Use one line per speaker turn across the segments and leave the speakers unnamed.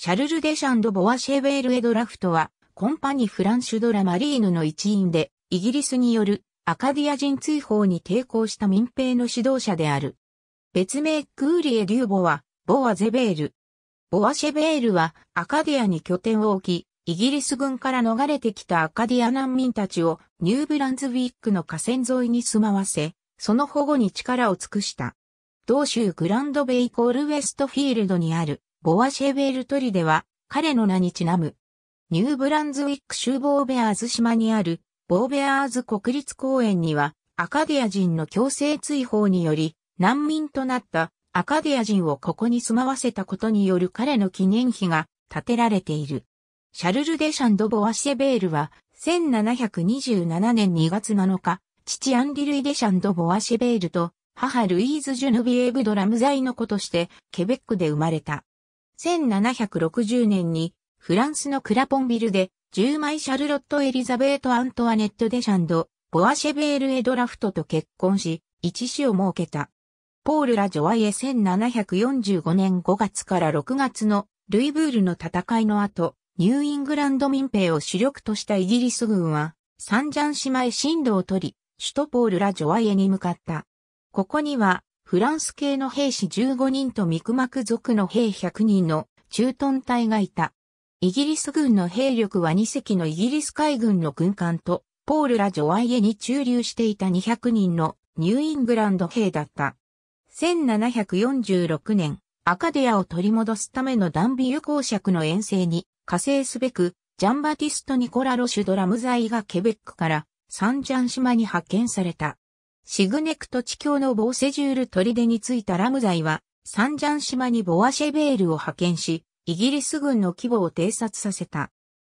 シャルル・デ・シャンド・ボワシェベール・エドラフトは、コンパニ・フランシュ・ド・ラ・マリーヌの一員で、イギリスによるアカディア人追放に抵抗した民兵の指導者である。別名クーリエ・デューボは、ボワ・ゼベール。ボワシェベールはアカディアに拠点を置き、イギリス軍から逃れてきたアカディア難民たちをニューブランズウィックの河川沿いに住まわせ、その保護に力を尽くした。同州グランドベイコールウェストフィールドにあるボアシェベールトリでは、彼の名にちなむ。ニューブランズウィック州ボーベアーズ島にある、ボーベアーズ国立公園には、アカディア人の強制追放により、難民となったアカディア人をここに住まわせたことによる彼の記念碑が建てられている。シャルル・デ・シャンド・ボアシェベールは、1727年2月7日、父アンリ・ルイ・デ・シャンド・ボアシェベールと、母ルイーズ・ジュヌビエーブ・ドラムザイの子として、ケベックで生まれた。1760年にフランスのクラポンビルで10枚シャルロット・エリザベート・アントワネット・デシャンド、ボアシェベール・エドラフトと結婚し、一子を設けた。ポール・ラ・ジョワイエ1745年5月から6月のルイブールの戦いの後、ニューイングランド民兵を主力としたイギリス軍は、サンジャン姉妹進路を取り、首都ポール・ラ・ジョワイエに向かった。ここには、フランス系の兵士15人とミクマク族の兵100人の駐屯隊がいた。イギリス軍の兵力は2隻のイギリス海軍の軍艦と、ポールラ・ジョワイエに駐留していた200人のニューイングランド兵だった。1746年、アカデアを取り戻すためのダンビ油公爵の遠征に加勢すべく、ジャンバティスト・ニコラ・ロシュド・ラムザイがケベックからサンジャン島に派遣された。シグネクト地境のボーセジュール砦に着いたラムザイは、サンジャン島にボアシェベールを派遣し、イギリス軍の規模を偵察させた。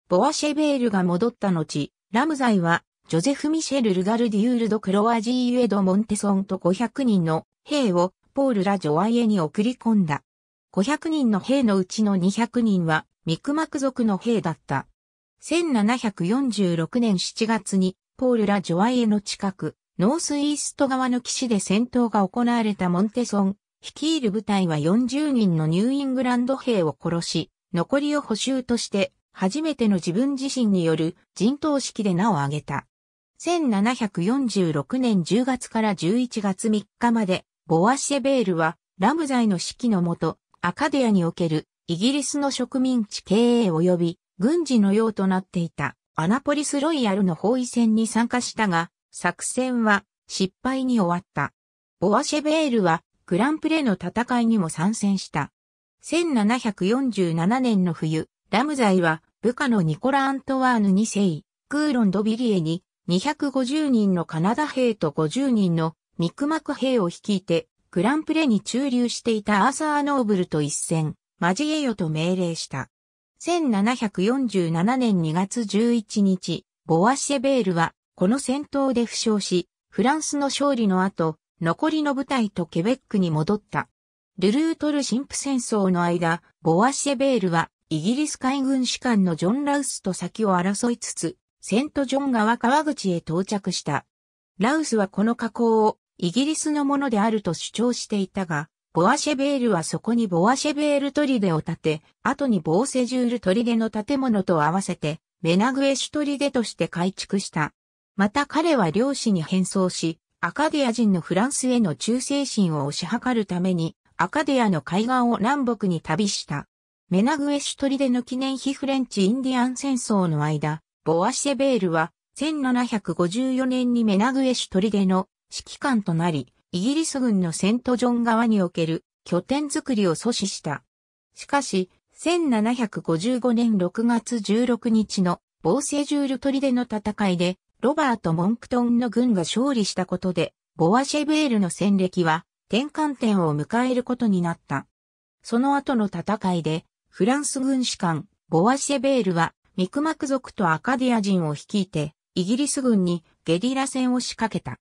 ボアシェベールが戻った後、ラムザイは、ジョゼフ・ミシェル・ルガルディ・ウールド・クロワジー・ユエド・モンテソンと500人の兵をポール・ラ・ジョワイエに送り込んだ。500人の兵のうちの200人はミクマク族の兵だった。1746年7月にポール・ラ・ジョワイエの近く、ノースイースト側の騎士で戦闘が行われたモンテソン、率いる部隊は40人のニューイングランド兵を殺し、残りを補修として、初めての自分自身による陣頭式で名を挙げた。1746年10月から11月3日まで、ボアシェベールは、ラムザイの指揮のもと、アカデアにおけるイギリスの植民地経営及び軍事の用となっていたアナポリスロイヤルの包囲戦に参加したが、作戦は失敗に終わった。ボアシェベールはグランプレの戦いにも参戦した。1747年の冬、ラムザイは部下のニコラ・アントワーヌ2世、クーロン・ド・ビリエに250人のカナダ兵と50人のミクマク兵を率いてグランプレに駐留していたアーサー・ノーブルと一戦、交えよと命令した。1747年2月11日、ボアシェベールはこの戦闘で負傷し、フランスの勝利の後、残りの部隊とケベックに戻った。ルルートル神父戦争の間、ボアシェベールはイギリス海軍士官のジョン・ラウスと先を争いつつ、セント・ジョン川川口へ到着した。ラウスはこの河口をイギリスのものであると主張していたが、ボアシェベールはそこにボアシェベール砦を建て、後にボーセジュール砦の建物と合わせて、メナグエシュ砦として改築した。また彼は漁師に変装し、アカディア人のフランスへの忠誠心を推し量るために、アカディアの海岸を南北に旅した。メナグエシュトリデの記念碑フレンチ・インディアン戦争の間、ボアシェベールは、1754年にメナグエシュトリデの指揮官となり、イギリス軍のセントジョン側における拠点づくりを阻止した。しかし、1755年6月16日の防政ジュールトリデの戦いでロバート・モンクトンの軍が勝利したことで、ボワシェベールの戦歴は転換点を迎えることになった。その後の戦いで、フランス軍士官、ボワシェベールは、ミクマク族とアカディア人を率いて、イギリス軍にゲリラ戦を仕掛けた。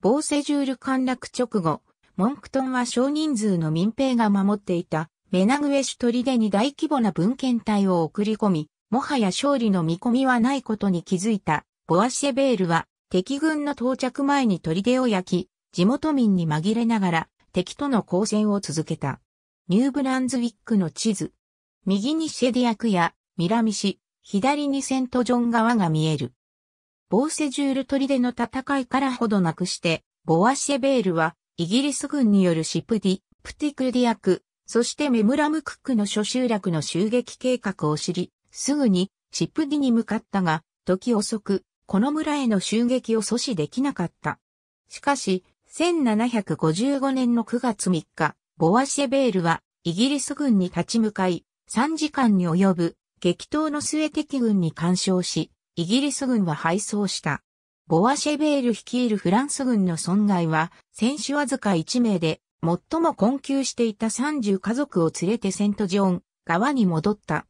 ボーセジュール陥落直後、モンクトンは少人数の民兵が守っていた、メナグエシュトリデに大規模な文献隊を送り込み、もはや勝利の見込みはないことに気づいたボアシェベールは敵軍の到着前に砦を焼き、地元民に紛れながら敵との交戦を続けた。ニューブランズウィックの地図。右にシェディアクやミラミ市、左にセントジョン川が見える。ボーセジュール砦の戦いからほどなくして、ボアシェベールはイギリス軍によるシプディ、プティクルディアク、そしてメムラムクックの諸集落の襲撃計画を知り、すぐにシプディに向かったが、時遅く、この村への襲撃を阻止できなかった。しかし、1755年の9月3日、ボワシェベールはイギリス軍に立ち向かい、3時間に及ぶ激闘の末敵軍に干渉し、イギリス軍は敗走した。ボワシェベール率いるフランス軍の損害は、選手わずか1名で、最も困窮していた30家族を連れてセントジョン側に戻った。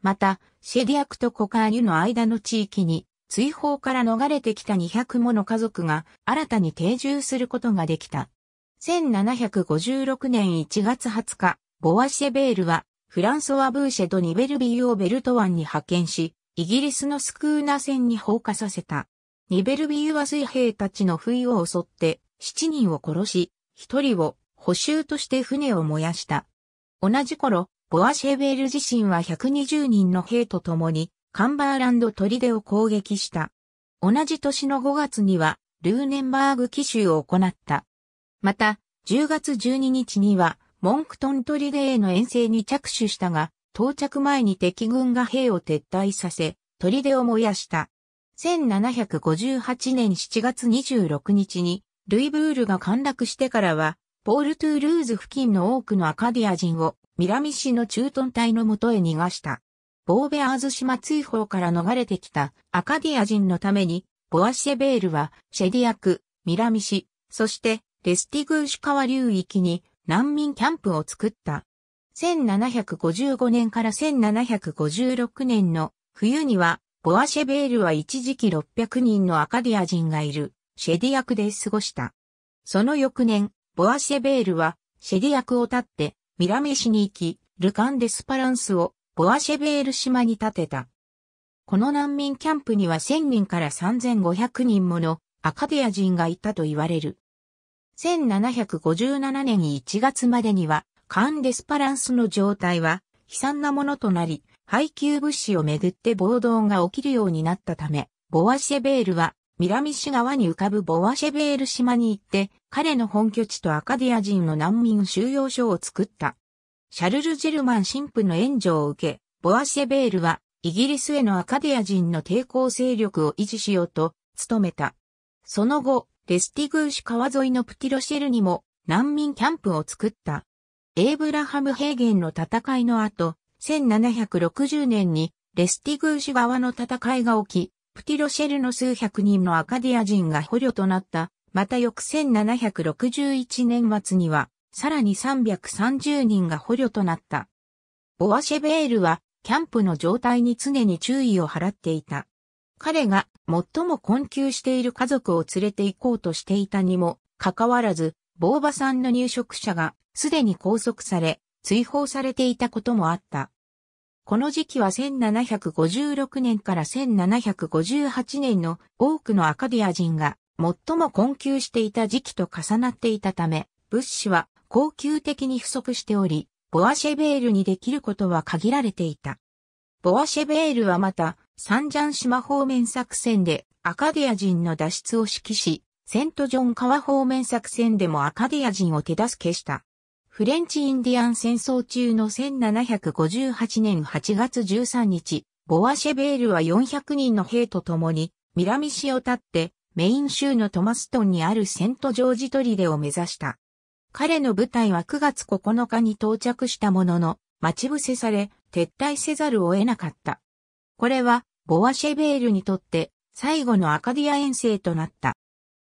また、シェディアクとコカーニュの間の地域に追放から逃れてきた200もの家族が新たに定住することができた。1756年1月20日、ボワシェベールは、フランソワ・ブーシェとニベルビーをベルト湾に派遣し、イギリスのスクーナ船に放火させた。ニベルビーは水兵たちの不意を襲って、7人を殺し、1人を補修として船を燃やした。同じ頃、ボアシェベール自身は120人の兵と共にカンバーランド砦を攻撃した。同じ年の5月には、ルーネンバーグ奇襲を行った。また、10月12日には、モンクトン砦への遠征に着手したが、到着前に敵軍が兵を撤退させ、砦を燃やした。1758年7月26日に、ルイブールが陥落してからは、ポール・トゥールーズ付近の多くのアカディア人を、ミラミ市の駐屯隊のもとへ逃がした。ボーベアーズ島追放から逃れてきたアカディア人のために、ボアシェベールはシェディアク、ミラミシ、そしてレスティグーシュ川流域に難民キャンプを作った。1755年から1756年の冬には、ボアシェベールは一時期600人のアカディア人がいるシェディアクで過ごした。その翌年、ボアシェベールはシェディアクを立ってミラミシに行き、ルカン・デスパランスをボアシェベール島に建てた。この難民キャンプには1000人から3500人ものアカディア人がいたと言われる。1757年1月までには、カンデスパランスの状態は悲惨なものとなり、配給物資をめぐって暴動が起きるようになったため、ボアシェベールは南市側に浮かぶボアシェベール島に行って、彼の本拠地とアカディア人の難民収容所を作った。シャルル・ジェルマン神父の援助を受け、ボアシェベールはイギリスへのアカディア人の抵抗勢力を維持しようと努めた。その後、レスティグーシュ川沿いのプティロシェルにも難民キャンプを作った。エイブラハム平原の戦いの後、1760年にレスティグーシュ側の戦いが起き、プティロシェルの数百人のアカディア人が捕虜となった。また翌1761年末には、さらに330人が捕虜となった。ボアシェベールは、キャンプの状態に常に注意を払っていた。彼が最も困窮している家族を連れて行こうとしていたにも、かかわらず、ボーバさんの入植者がすでに拘束され、追放されていたこともあった。この時期は1756年から1758年の多くのアカディア人が最も困窮していた時期と重なっていたため、物資は恒久的に不足しており、ボアシェベールにできることは限られていた。ボアシェベールはまた、サンジャン島方面作戦でアカディア人の脱出を指揮し、セントジョン川方面作戦でもアカディア人を手助けした。フレンチインディアン戦争中の1758年8月13日、ボアシェベールは400人の兵と共に、ミラミシを立って、メイン州のトマストンにあるセントジョージトリデを目指した。彼の部隊は9月9日に到着したものの、待ち伏せされ、撤退せざるを得なかった。これは、ボワシェベールにとって、最後のアカディア遠征となった。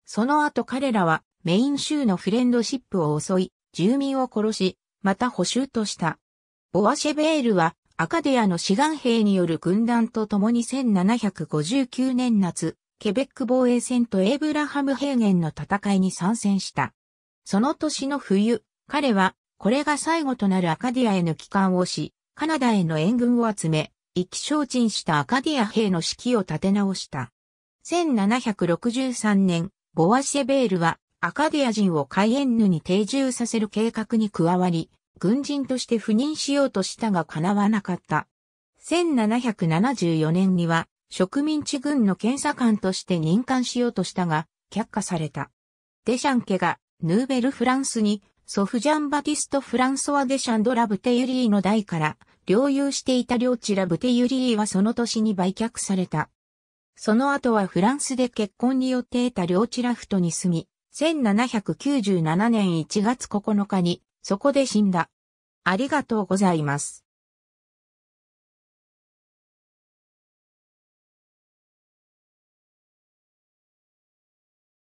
その後彼らは、メイン州のフレンドシップを襲い、住民を殺し、また補修とした。ボワシェベールは、アカディアの志願兵による軍団と共に1759年夏、ケベック防衛戦とエイブラハム平原の戦いに参戦した。その年の冬、彼は、これが最後となるアカディアへの帰還をし、カナダへの援軍を集め、意気消沈したアカディア兵の指揮を立て直した。1763年、ボワシェベールはアカディア人をカイエンヌに定住させる計画に加わり、軍人として赴任しようとしたが叶わなかった。1774年には植民地軍の検査官として任官しようとしたが、却下された。デシャン家がヌーベル・フランスに、ソフジャン・バティスト・フランソワ・デ・シャンド・ラブテユリーの代から、領有していた領地ラブテユリーはその年に売却された。その後はフランスで結婚によって得た領地ラフトに住み、1797年1月9日に、そこで死んだ。ありがとうございます。